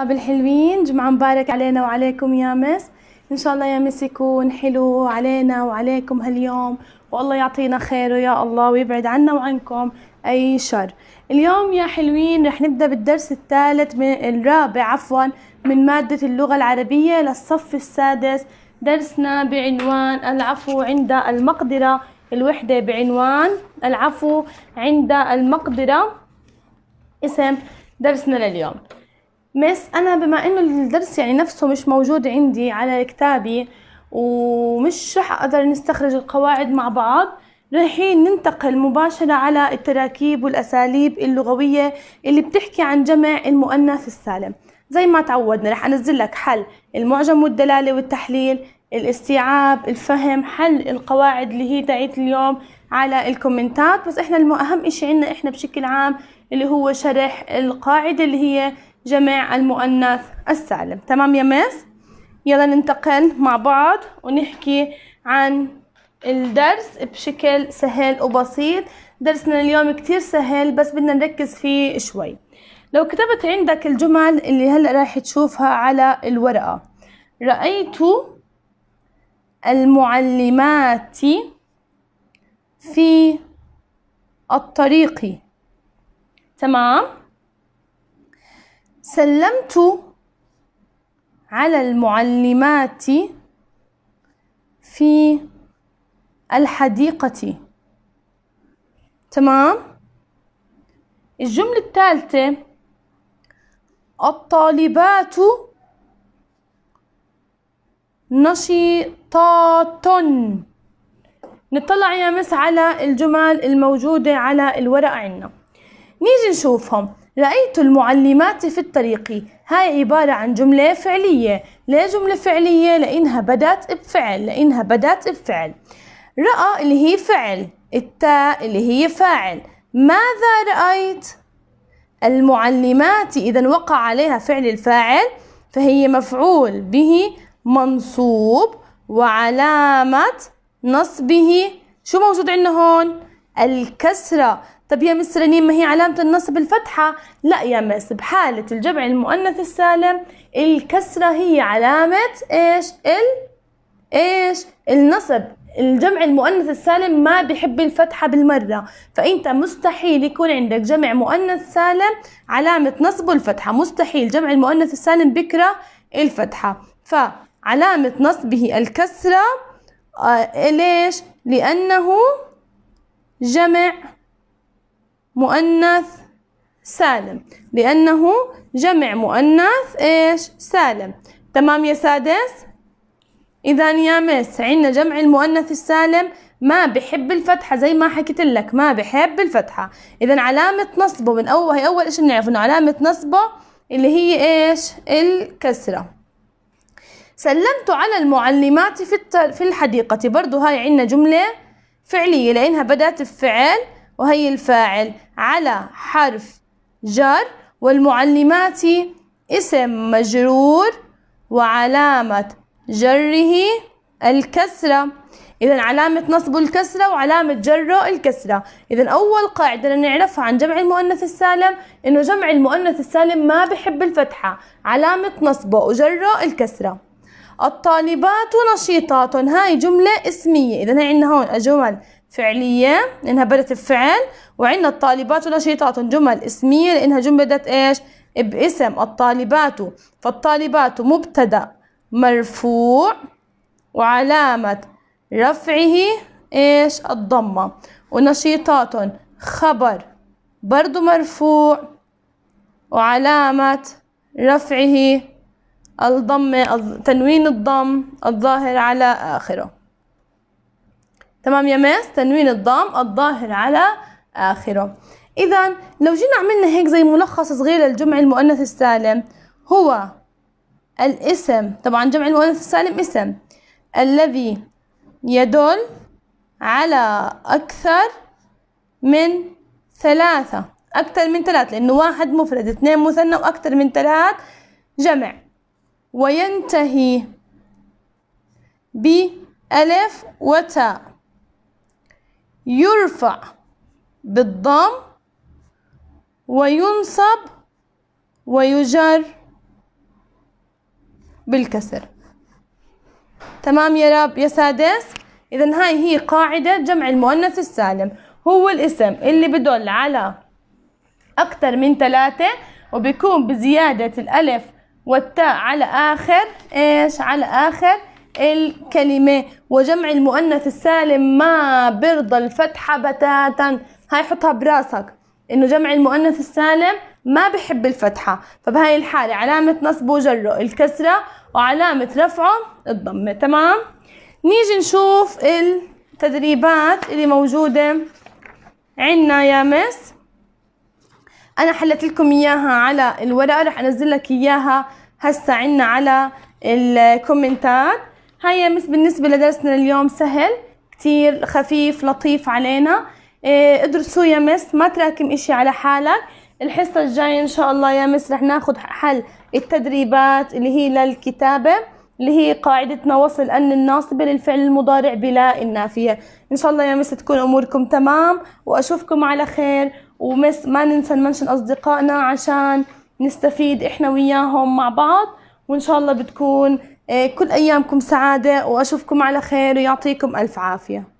شباب طيب، الحلوين جمعة مبارك علينا وعليكم يا مس إن شاء الله يا مس يكون حلو علينا وعليكم هاليوم والله يعطينا خير يا الله ويبعد عنا وعنكم أي شر اليوم يا حلوين رح نبدأ بالدرس الثالث من الرابع عفوا من مادة اللغة العربية للصف السادس درسنا بعنوان العفو عند المقدرة الوحدة بعنوان العفو عند المقدرة اسم درسنا لليوم مس انا بما انه الدرس يعني نفسه مش موجود عندي على كتابي ومش رح اقدر نستخرج القواعد مع بعض رايحين ننتقل مباشرة على التراكيب والأساليب اللغوية اللي بتحكي عن جمع المؤنث السالم زي ما تعودنا رح أنزل لك حل المعجم والدلالة والتحليل الاستيعاب الفهم حل القواعد اللي هي تاعت اليوم على الكومنتات بس احنا اهم اشي عنا احنا بشكل عام اللي هو شرح القاعدة اللي هي جمع المؤنث السالم تمام يا مس يلا ننتقل مع بعض ونحكي عن الدرس بشكل سهل وبسيط درسنا اليوم كتير سهل بس بدنا نركز فيه شوي لو كتبت عندك الجمل اللي هلأ راح تشوفها على الورقة رأيت المعلمات في الطريق تمام سلمت على المعلمات في الحديقة تمام الجملة الثالثة الطالبات نشيطات نطلع يا مس على الجمل الموجودة على الورقة عنا نيجي نشوفهم رأيت المعلمات في الطريق هاي عبارة عن جملة فعلية ليه جملة فعلية؟ لأنها بدأت بفعل لأنها بدأت بفعل رأى اللي هي فعل التاء اللي هي فاعل ماذا رأيت؟ المعلمات إذا وقع عليها فعل الفاعل فهي مفعول به منصوب وعلامة نصبه شو موجود عندنا هون؟ الكسرة طب يا مس رنين ما هي علامة النصب الفتحة لا يا مس بحالة الجمع المؤنث السالم الكسرة هي علامة ايش ال ايش النصب الجمع المؤنث السالم ما بحب الفتحة بالمرة فأنت مستحيل يكون عندك جمع مؤنث سالم علامة نصبه الفتحة مستحيل جمع المؤنث السالم بكره الفتحة فعلامة نصبه الكسرة آه ليش؟ لأنه جمع مؤنث سالم لأنه جمع مؤنث إيش سالم تمام يا سادس إذا يا مس عندنا جمع المؤنث السالم ما بحب الفتحة زي ما حكيت لك ما بحب الفتحة إذا علامة نصبه من أول هي أول إيش بنعرف إنه علامة نصبه اللي هي إيش الكسرة سلمت على المعلمات في في الحديقة برضو هاي عندنا جملة فعلية لأنها بدأت بفعل وهي الفاعل على حرف جر والمعلمات اسم مجرور وعلامة جره الكسرة إذا علامة نصبه الكسرة وعلامة جره الكسرة إذا أول قاعدة نعرفها عن جمع المؤنث السالم إنه جمع المؤنث السالم ما بحب الفتحة علامة نصبه وجره الكسرة الطالبات نشيطات هاي جملة اسمية إذا هي عندنا هون جمل فعلية لأنها بدت بفعل وعندنا الطالبات نشيطات جمل اسمية لأنها جملة إيش باسم الطالبات فالطالبات مبتدأ مرفوع وعلامة رفعه إيش الضمة ونشيطات خبر برضو مرفوع وعلامة رفعه الضمة تنوين الضم الظاهر على آخره تمام يا ميس تنوين الضام الظاهر على آخره إذا لو جينا عملنا هيك زي ملخص صغير للجمع المؤنث السالم هو الاسم طبعا جمع المؤنث السالم اسم الذي يدل على أكثر من ثلاثة أكثر من ثلاث لأنه واحد مفرد اثنين مثنى وأكثر من ثلاث جمع وينتهي بألف وتاء يرفع بالضم وينصب ويجر بالكسر تمام يا رب يا سادس إذا هاي هي قاعدة جمع المؤنث السالم هو الاسم اللي بدل على أكثر من ثلاثة وبيكون بزيادة الألف والتاء على آخر إيش على آخر الكلمة وجمع المؤنث السالم ما برضى الفتحة بتاتا هاي حطها براسك انه جمع المؤنث السالم ما بحب الفتحة فبهاي الحالة علامة نصبه وجره الكسرة وعلامة رفعه الضمة تمام نيجي نشوف التدريبات اللي موجودة عنا يا مس انا حلت لكم اياها على الورقة رح انزل لك اياها هسا عنا على الكومنتات هاي مس بالنسبة لدرسنا اليوم سهل كتير خفيف لطيف علينا إيه، ادرسوا يا مس ما تراكم اشي على حالك الحصة الجاية ان شاء الله يا مس رح ناخد حل التدريبات اللي هي للكتابة اللي هي قاعدتنا وصل أن الناصبة للفعل المضارع بلا النافية إن شاء الله يا مس تكون أموركم تمام وأشوفكم على خير ومس ما ننسى نمنشن أصدقائنا عشان نستفيد إحنا وياهم مع بعض وإن شاء الله بتكون إيه، كل أيامكم سعادة وأشوفكم على خير ويعطيكم ألف عافية